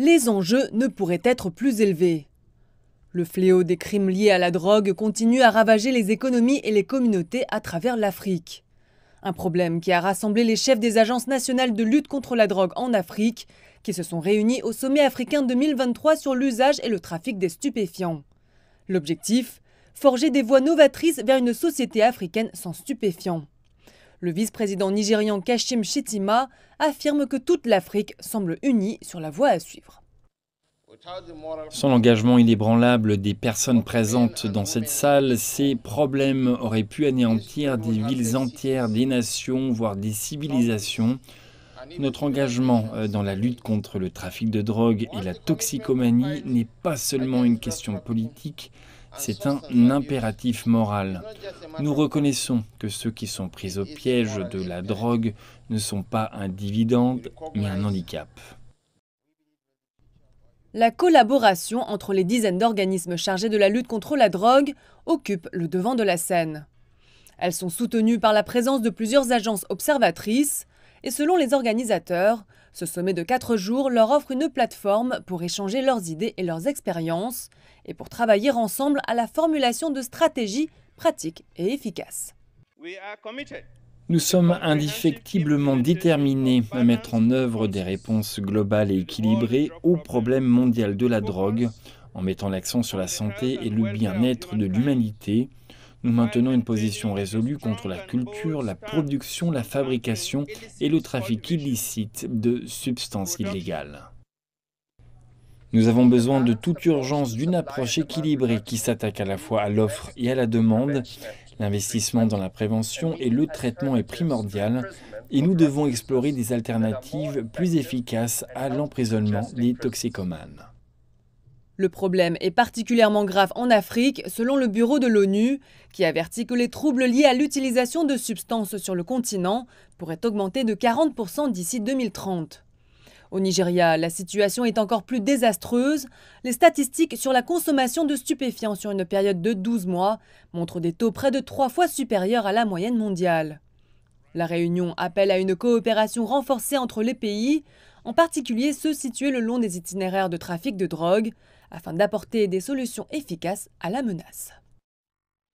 les enjeux ne pourraient être plus élevés. Le fléau des crimes liés à la drogue continue à ravager les économies et les communautés à travers l'Afrique. Un problème qui a rassemblé les chefs des agences nationales de lutte contre la drogue en Afrique, qui se sont réunis au sommet africain 2023 sur l'usage et le trafic des stupéfiants. L'objectif Forger des voies novatrices vers une société africaine sans stupéfiants. Le vice-président nigérian Kashim Shettima affirme que toute l'Afrique semble unie sur la voie à suivre. Sans l'engagement inébranlable des personnes présentes dans cette salle, ces problèmes auraient pu anéantir des villes entières, des nations, voire des civilisations. Notre engagement euh, dans la lutte contre le trafic de drogue et la toxicomanie n'est pas seulement une question politique, c'est un impératif moral. Nous reconnaissons que ceux qui sont pris au piège de la drogue ne sont pas un dividende, mais un handicap. La collaboration entre les dizaines d'organismes chargés de la lutte contre la drogue occupe le devant de la scène. Elles sont soutenues par la présence de plusieurs agences observatrices, et selon les organisateurs, ce sommet de quatre jours leur offre une plateforme pour échanger leurs idées et leurs expériences et pour travailler ensemble à la formulation de stratégies pratiques et efficaces. Nous sommes indéfectiblement déterminés à mettre en œuvre des réponses globales et équilibrées au problème mondial de la drogue, en mettant l'accent sur la santé et le bien-être de l'humanité, nous maintenons une position résolue contre la culture, la production, la fabrication et le trafic illicite de substances illégales. Nous avons besoin de toute urgence d'une approche équilibrée qui s'attaque à la fois à l'offre et à la demande. L'investissement dans la prévention et le traitement est primordial et nous devons explorer des alternatives plus efficaces à l'emprisonnement des toxicomanes. Le problème est particulièrement grave en Afrique, selon le bureau de l'ONU, qui avertit que les troubles liés à l'utilisation de substances sur le continent pourraient augmenter de 40% d'ici 2030. Au Nigeria, la situation est encore plus désastreuse. Les statistiques sur la consommation de stupéfiants sur une période de 12 mois montrent des taux près de trois fois supérieurs à la moyenne mondiale. La Réunion appelle à une coopération renforcée entre les pays en particulier ceux situés le long des itinéraires de trafic de drogue, afin d'apporter des solutions efficaces à la menace.